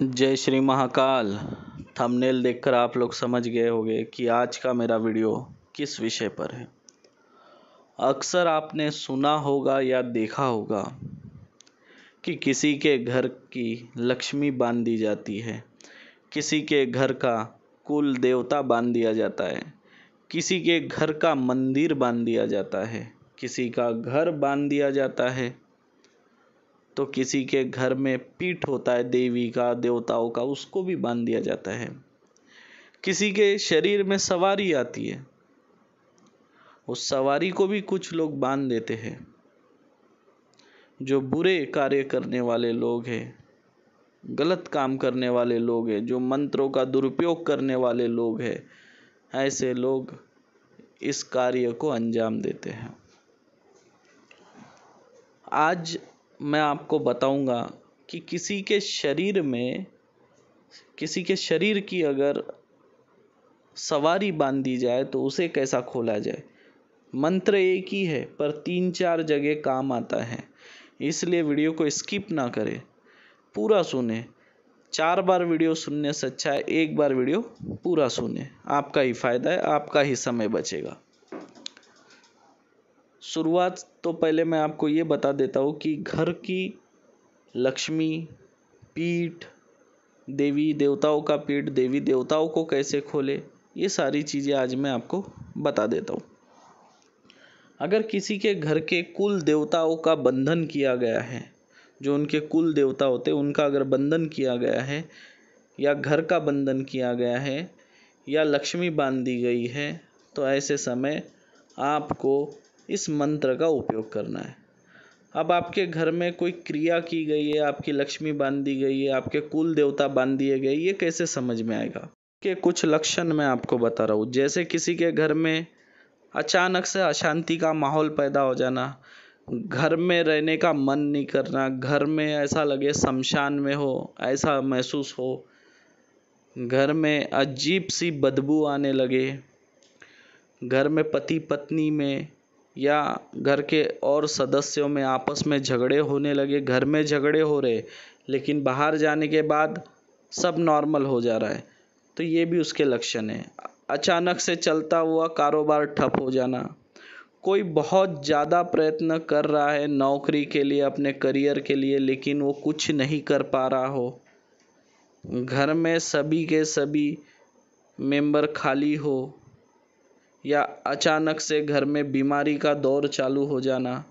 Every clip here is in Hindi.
जय श्री महाकाल थंबनेल देखकर आप लोग समझ गए होंगे कि आज का मेरा वीडियो किस विषय पर है अक्सर आपने सुना होगा या देखा होगा कि किसी के घर की लक्ष्मी बांध दी जाती है किसी के घर का कुल देवता बांध दिया जाता है किसी के घर का मंदिर बांध दिया जाता है किसी का घर बांध दिया जाता है तो किसी के घर में पीठ होता है देवी का देवताओं का उसको भी बांध दिया जाता है किसी के शरीर में सवारी आती है उस सवारी को भी कुछ लोग बांध देते हैं जो बुरे कार्य करने वाले लोग हैं गलत काम करने वाले लोग हैं जो मंत्रों का दुरुपयोग करने वाले लोग हैं ऐसे लोग इस कार्य को अंजाम देते हैं आज मैं आपको बताऊँगा कि किसी के शरीर में किसी के शरीर की अगर सवारी बांध दी जाए तो उसे कैसा खोला जाए मंत्र एक ही है पर तीन चार जगह काम आता है इसलिए वीडियो को स्किप ना करें पूरा सुने चार बार वीडियो सुनने से अच्छा है एक बार वीडियो पूरा सुने आपका ही फायदा है आपका ही समय बचेगा शुरुआत तो पहले मैं आपको ये बता देता हूँ कि घर की लक्ष्मी पीठ देवी देवताओं का पीठ देवी देवताओं को कैसे खोले ये सारी चीज़ें आज मैं आपको बता देता हूँ अगर किसी के घर के कुल देवताओं का बंधन किया गया है जो उनके कुल देवता होते उनका अगर बंधन किया गया है या घर का बंधन किया गया है या लक्ष्मी बांध दी गई है तो ऐसे समय आपको इस मंत्र का उपयोग करना है अब आपके घर में कोई क्रिया की गई है आपकी लक्ष्मी बांध दी गई है आपके कुल देवता बांध दिए गए ये कैसे समझ में आएगा के कुछ लक्षण मैं आपको बता रहा हूँ जैसे किसी के घर में अचानक से अशांति का माहौल पैदा हो जाना घर में रहने का मन नहीं करना घर में ऐसा लगे शमशान में हो ऐसा महसूस हो घर में अजीब सी बदबू आने लगे घर में पति पत्नी में या घर के और सदस्यों में आपस में झगड़े होने लगे घर में झगड़े हो रहे लेकिन बाहर जाने के बाद सब नॉर्मल हो जा रहा है तो ये भी उसके लक्षण हैं अचानक से चलता हुआ कारोबार ठप हो जाना कोई बहुत ज़्यादा प्रयत्न कर रहा है नौकरी के लिए अपने करियर के लिए लेकिन वो कुछ नहीं कर पा रहा हो घर में सभी के सभी मेंबर खाली हो या अचानक से घर में बीमारी का दौर चालू हो जाना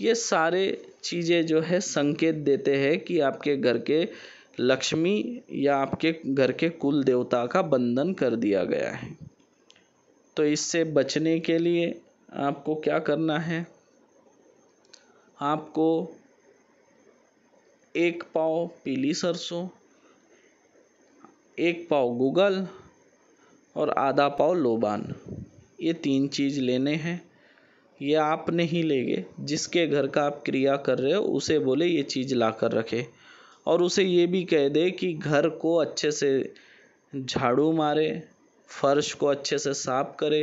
ये सारे चीज़ें जो है संकेत देते हैं कि आपके घर के लक्ष्मी या आपके घर के कुल देवता का बंधन कर दिया गया है तो इससे बचने के लिए आपको क्या करना है आपको एक पाव पीली सरसों एक पाव गूगल और आधा पाव लोबान ये तीन चीज़ लेने हैं ये आप नहीं लेंगे जिसके घर का आप क्रिया कर रहे हो उसे बोले ये चीज़ ला कर रखे और उसे ये भी कह दे कि घर को अच्छे से झाड़ू मारे फर्श को अच्छे से साफ करे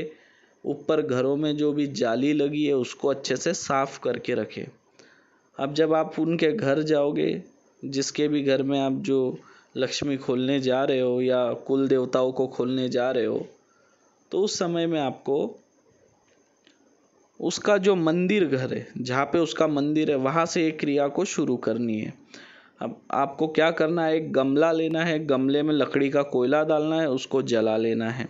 ऊपर घरों में जो भी जाली लगी है उसको अच्छे से साफ करके रखे अब जब आप उनके घर जाओगे जिसके भी घर में आप जो लक्ष्मी खोलने जा रहे हो या कुल देवताओं को खोलने जा रहे हो तो उस समय में आपको उसका जो मंदिर घर है जहाँ पे उसका मंदिर है वहाँ से ये क्रिया को शुरू करनी है अब आपको क्या करना है एक गमला लेना है गमले में लकड़ी का कोयला डालना है उसको जला लेना है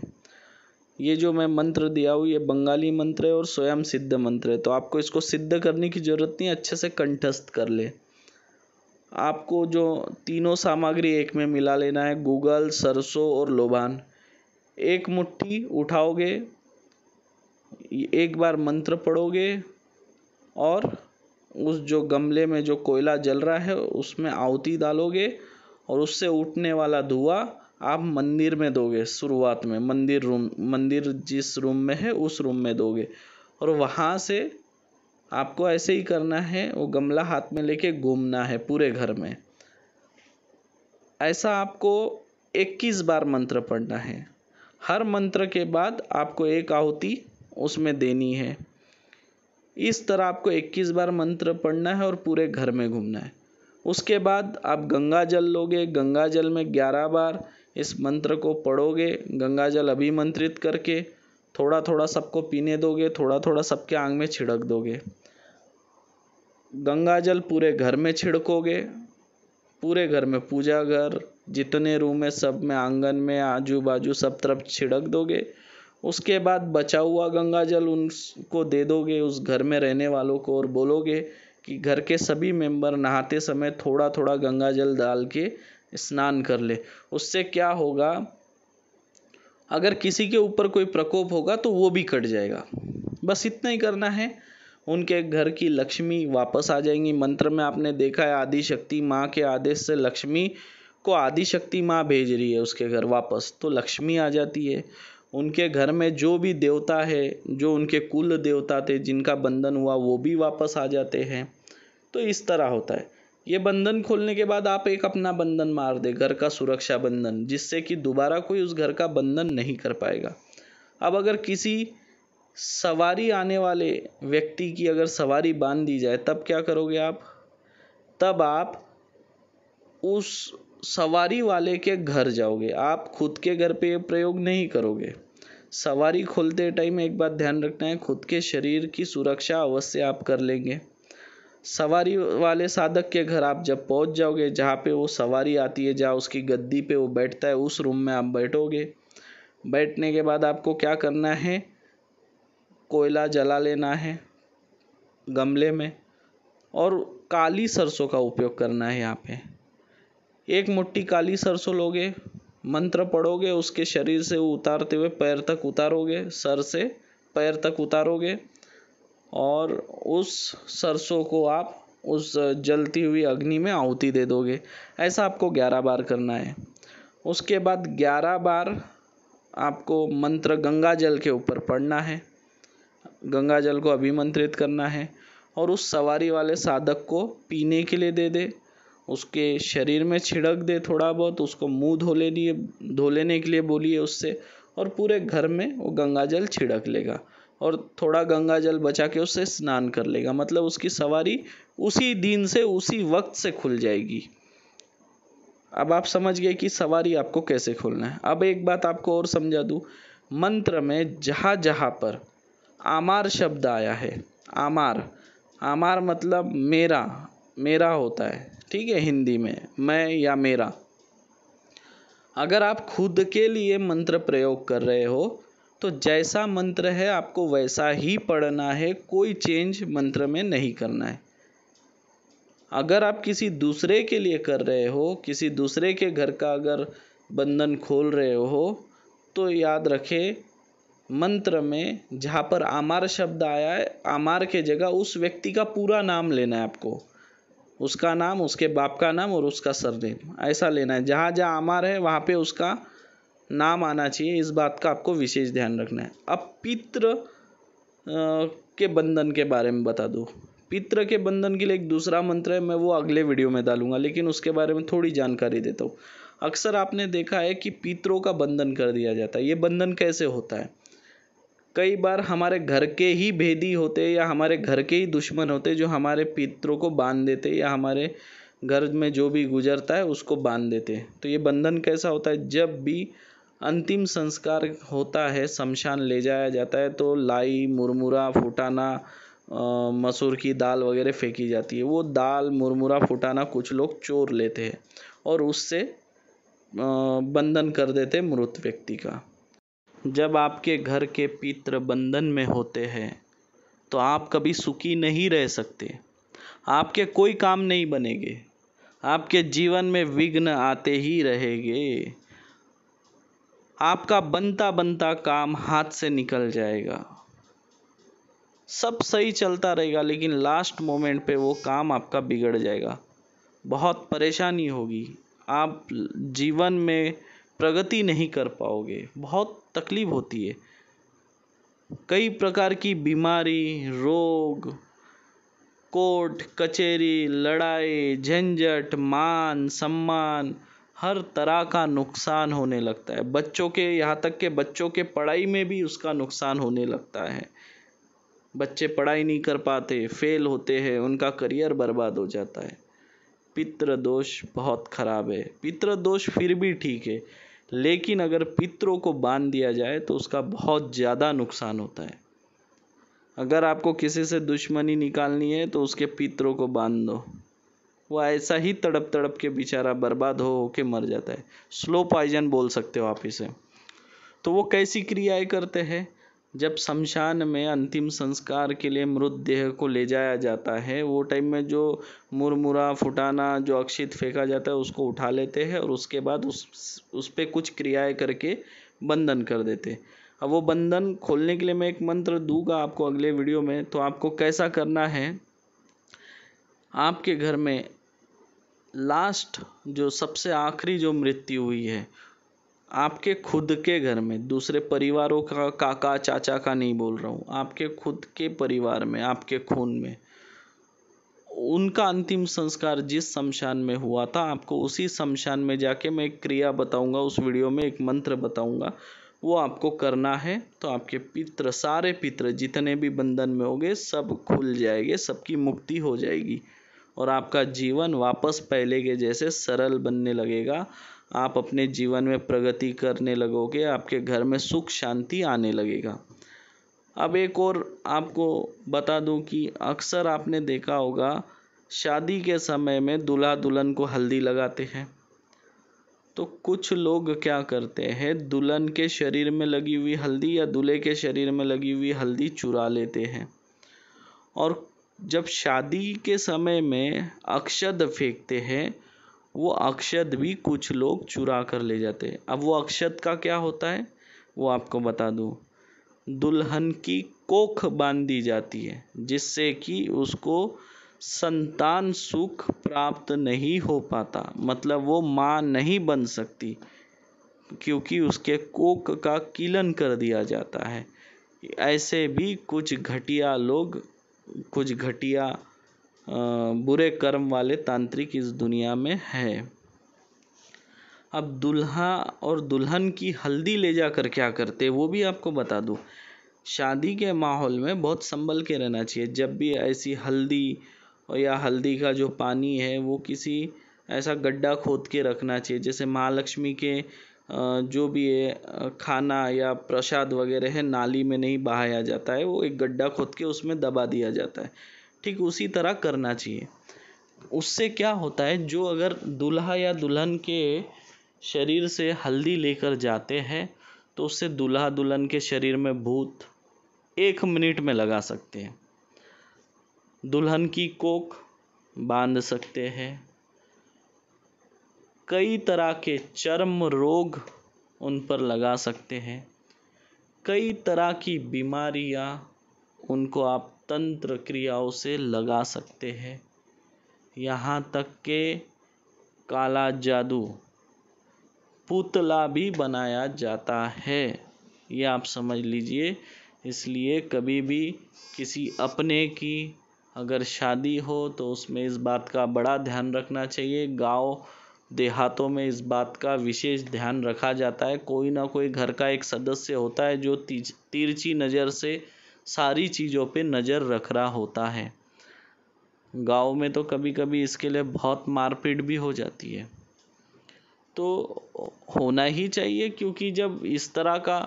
ये जो मैं मंत्र दिया हूँ ये बंगाली मंत्र है और स्वयं सिद्ध मंत्र है तो आपको इसको सिद्ध करने की ज़रूरत नहीं अच्छे से कंठस्थ कर ले आपको जो तीनों सामग्री एक में मिला लेना है गूगल सरसों और लोबान एक मुट्ठी उठाओगे एक बार मंत्र पढ़ोगे और उस जो गमले में जो कोयला जल रहा है उसमें आहुति डालोगे और उससे उठने वाला धुआं आप मंदिर में दोगे शुरुआत में मंदिर रूम मंदिर जिस रूम में है उस रूम में दोगे और वहाँ से आपको ऐसे ही करना है वो गमला हाथ में लेके घूमना है पूरे घर में ऐसा आपको 21 बार मंत्र पढ़ना है हर मंत्र के बाद आपको एक आहुति उसमें देनी है इस तरह आपको 21 बार मंत्र पढ़ना है और पूरे घर में घूमना है उसके बाद आप गंगा जल लोगे गंगा जल में 11 बार इस मंत्र को पढ़ोगे गंगा जल अभिमंत्रित करके थोड़ा थोड़ा सबको पीने दोगे थोड़ा थोड़ा सबके आंग में छिड़क दोगे गंगा जल पूरे घर में छिड़कोगे पूरे घर में पूजा घर जितने रूम है सब में आंगन में आजू बाजू सब तरफ छिड़क दोगे उसके बाद बचा हुआ गंगा जल उनको दे दोगे उस घर में रहने वालों को और बोलोगे कि घर के सभी मेंबर नहाते समय थोड़ा थोड़ा गंगा जल डाल के स्नान कर ले उससे क्या होगा अगर किसी के ऊपर कोई प्रकोप होगा तो वो भी कट जाएगा बस इतना ही करना है उनके घर की लक्ष्मी वापस आ जाएंगी मंत्र में आपने देखा है आदि शक्ति माँ के आदेश से लक्ष्मी को आदिशक्ति माँ भेज रही है उसके घर वापस तो लक्ष्मी आ जाती है उनके घर में जो भी देवता है जो उनके कुल देवता थे जिनका बंधन हुआ वो भी वापस आ जाते हैं तो इस तरह होता है ये बंधन खोलने के बाद आप एक अपना बंधन मार दे घर का सुरक्षा बंधन जिससे कि दोबारा कोई उस घर का बंधन नहीं कर पाएगा अब अगर किसी सवारी आने वाले व्यक्ति की अगर सवारी बांध दी जाए तब क्या करोगे आप तब आप उस सवारी वाले के घर जाओगे आप खुद के घर पे ये प्रयोग नहीं करोगे सवारी खोलते टाइम एक बात ध्यान रखना है खुद के शरीर की सुरक्षा अवश्य आप कर लेंगे सवारी वाले साधक के घर आप जब पहुंच जाओगे जहाँ पे वो सवारी आती है जहाँ उसकी गद्दी पे वो बैठता है उस रूम में आप बैठोगे बैठने के बाद आपको क्या करना है कोयला जला लेना है गमले में और काली सरसों का उपयोग करना है यहाँ पे एक मुट्ठी काली सरसों लोगे मंत्र पढ़ोगे उसके शरीर से उतारते हुए पैर तक उतारोगे सर से पैर तक उतारोगे और उस सरसों को आप उस जलती हुई अग्नि में आहुति दे दोगे ऐसा आपको ग्यारह बार करना है उसके बाद ग्यारह बार आपको मंत्र गंगा जल के ऊपर पढ़ना है गंगा जल को अभिमंत्रित करना है और उस सवारी वाले साधक को पीने के लिए दे दे उसके शरीर में छिड़क दे थोड़ा बहुत उसको मुँह धो लिए धो लेने के लिए बोलिए उससे और पूरे घर में वो गंगा जल छिड़क लेगा और थोड़ा गंगा जल बचा के उससे स्नान कर लेगा मतलब उसकी सवारी उसी दिन से उसी वक्त से खुल जाएगी अब आप समझ गए कि सवारी आपको कैसे खोलना है अब एक बात आपको और समझा दूँ मंत्र में जहाँ जहाँ पर आमार शब्द आया है आमार आमार मतलब मेरा मेरा होता है ठीक है हिंदी में मैं या मेरा अगर आप खुद के लिए मंत्र प्रयोग कर रहे हो तो जैसा मंत्र है आपको वैसा ही पढ़ना है कोई चेंज मंत्र में नहीं करना है अगर आप किसी दूसरे के लिए कर रहे हो किसी दूसरे के घर का अगर बंधन खोल रहे हो तो याद रखें मंत्र में जहाँ पर आमार शब्द आया है आमार के जगह उस व्यक्ति का पूरा नाम लेना है आपको उसका नाम उसके बाप का नाम और उसका सरनेम ऐसा लेना है जहाँ जहाँ आमार है वहाँ पे उसका नाम आना चाहिए इस बात का आपको विशेष ध्यान रखना है अब पित्र के बंधन के बारे में बता दो पित्र के बंधन के लिए एक दूसरा मंत्र है मैं वो अगले वीडियो में डालूंगा लेकिन उसके बारे में थोड़ी जानकारी देता हूँ अक्सर आपने देखा है कि पितरों का बंधन कर दिया जाता है ये बंधन कैसे होता है कई बार हमारे घर के ही भेदी होते या हमारे घर के ही दुश्मन होते जो हमारे पितरों को बांध देते या हमारे घर में जो भी गुजरता है उसको बांध देते तो ये बंधन कैसा होता है जब भी अंतिम संस्कार होता है शमशान ले जाया जाता है तो लाई मुरमुरा फुटाना मसूर की दाल वगैरह फेंकी जाती है वो दाल मुरमुरा फुटाना कुछ लोग चोर लेते हैं और उससे बंधन कर देते मृत व्यक्ति का जब आपके घर के पितृ बंधन में होते हैं तो आप कभी सुखी नहीं रह सकते आपके कोई काम नहीं बनेंगे आपके जीवन में विघ्न आते ही रहेंगे आपका बनता बनता काम हाथ से निकल जाएगा सब सही चलता रहेगा लेकिन लास्ट मोमेंट पे वो काम आपका बिगड़ जाएगा बहुत परेशानी होगी आप जीवन में प्रगति नहीं कर पाओगे बहुत तकलीफ होती है कई प्रकार की बीमारी रोग कोर्ट कचहरी लड़ाई झंझट मान सम्मान हर तरह का नुकसान होने लगता है बच्चों के यहाँ तक के बच्चों के पढ़ाई में भी उसका नुकसान होने लगता है बच्चे पढ़ाई नहीं कर पाते फेल होते हैं उनका करियर बर्बाद हो जाता है पितृदोष बहुत खराब है पितृदोष फिर भी ठीक है लेकिन अगर पितरों को बांध दिया जाए तो उसका बहुत ज़्यादा नुकसान होता है अगर आपको किसी से दुश्मनी निकालनी है तो उसके पितरों को बांध दो वो ऐसा ही तड़प तड़प के बेचारा बर्बाद हो होके मर जाता है स्लो पॉइजन बोल सकते हो आप इसे तो वो कैसी क्रियाएं करते हैं जब शमशान में अंतिम संस्कार के लिए मृतदेह को ले जाया जाता है वो टाइम में जो मुरमुरा फुटाना जो अक्षित फेंका जाता है उसको उठा लेते हैं और उसके बाद उस उस पर कुछ क्रियाएं करके बंधन कर देते अब वो बंधन खोलने के लिए मैं एक मंत्र दूंगा आपको अगले वीडियो में तो आपको कैसा करना है आपके घर में लास्ट जो सबसे आखिरी जो मृत्यु हुई है आपके खुद के घर में दूसरे परिवारों का काका चाचा का नहीं बोल रहा हूँ आपके खुद के परिवार में आपके खून में उनका अंतिम संस्कार जिस शमशान में हुआ था आपको उसी शमशान में जाके मैं एक क्रिया बताऊंगा उस वीडियो में एक मंत्र बताऊंगा वो आपको करना है तो आपके पित्र सारे पित्र जितने भी बंधन में होंगे सब खुल जाएंगे सबकी मुक्ति हो जाएगी और आपका जीवन वापस पहले के जैसे सरल बनने लगेगा आप अपने जीवन में प्रगति करने लगोगे आपके घर में सुख शांति आने लगेगा अब एक और आपको बता दूं कि अक्सर आपने देखा होगा शादी के समय में दूल्हा दुल्हन को हल्दी लगाते हैं तो कुछ लोग क्या करते हैं दुल्हन के शरीर में लगी हुई हल्दी या दूल्हे के शरीर में लगी हुई हल्दी चुरा लेते हैं और जब शादी के समय में अक्षत फेंकते हैं वो अक्षत भी कुछ लोग चुरा कर ले जाते हैं अब वो अक्षत का क्या होता है वो आपको बता दूँ दुल्हन की कोख बांध दी जाती है जिससे कि उसको संतान सुख प्राप्त नहीं हो पाता मतलब वो माँ नहीं बन सकती क्योंकि उसके कोख का किलन कर दिया जाता है ऐसे भी कुछ घटिया लोग कुछ घटिया बुरे कर्म वाले तांत्रिक इस दुनिया में है अब दुल्हा और दुल्हन की हल्दी ले जाकर क्या करते वो भी आपको बता दूँ शादी के माहौल में बहुत संभल के रहना चाहिए जब भी ऐसी हल्दी या हल्दी का जो पानी है वो किसी ऐसा गड्ढा खोद के रखना चाहिए जैसे महालक्ष्मी के जो भी है खाना या प्रसाद वगैरह है नाली में नहीं बहाया जाता है वो एक गड्ढा खोद के उसमें दबा दिया जाता है ठीक उसी तरह करना चाहिए उससे क्या होता है जो अगर दूल्हा या दुल्हन के शरीर से हल्दी लेकर जाते हैं तो उससे दूल्हा दुल्हन के शरीर में भूत एक मिनट में लगा सकते हैं दुल्हन की कोक बांध सकते हैं कई तरह के चर्म रोग उन पर लगा सकते हैं कई तरह की बीमारियां उनको आप तंत्र क्रियाओं से लगा सकते हैं यहाँ तक के काला जादू पुतला भी बनाया जाता है ये आप समझ लीजिए इसलिए कभी भी किसी अपने की अगर शादी हो तो उसमें इस बात का बड़ा ध्यान रखना चाहिए गांव देहातों में इस बात का विशेष ध्यान रखा जाता है कोई ना कोई घर का एक सदस्य होता है जो तिरछी नज़र से सारी चीज़ों पे नज़र रख रहा होता है गांव में तो कभी कभी इसके लिए बहुत मारपीट भी हो जाती है तो होना ही चाहिए क्योंकि जब इस तरह का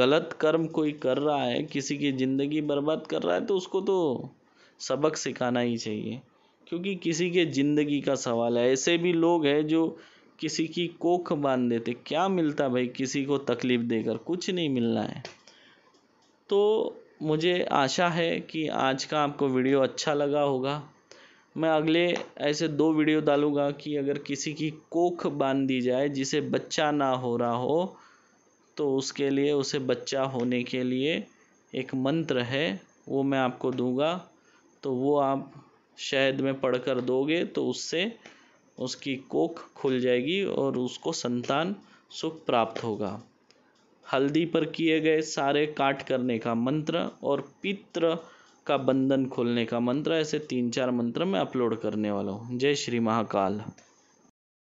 गलत कर्म कोई कर रहा है किसी की ज़िंदगी बर्बाद कर रहा है तो उसको तो सबक सिखाना ही चाहिए क्योंकि किसी के ज़िंदगी का सवाल है ऐसे भी लोग हैं जो किसी की कोख बांध देते क्या मिलता भाई किसी को तकलीफ़ देकर कुछ नहीं मिलना है तो मुझे आशा है कि आज का आपको वीडियो अच्छा लगा होगा मैं अगले ऐसे दो वीडियो डालूँगा कि अगर किसी की कोख बांध दी जाए जिसे बच्चा ना हो रहा हो तो उसके लिए उसे बच्चा होने के लिए एक मंत्र है वो मैं आपको दूंगा तो वो आप शहद में पढ़कर दोगे तो उससे उसकी कोख खुल जाएगी और उसको संतान सुख प्राप्त होगा हल्दी पर किए गए सारे काट करने का मंत्र और पित्र का बंधन खोलने का मंत्र ऐसे तीन चार मंत्र मैं अपलोड करने वाला हूँ जय श्री महाकाल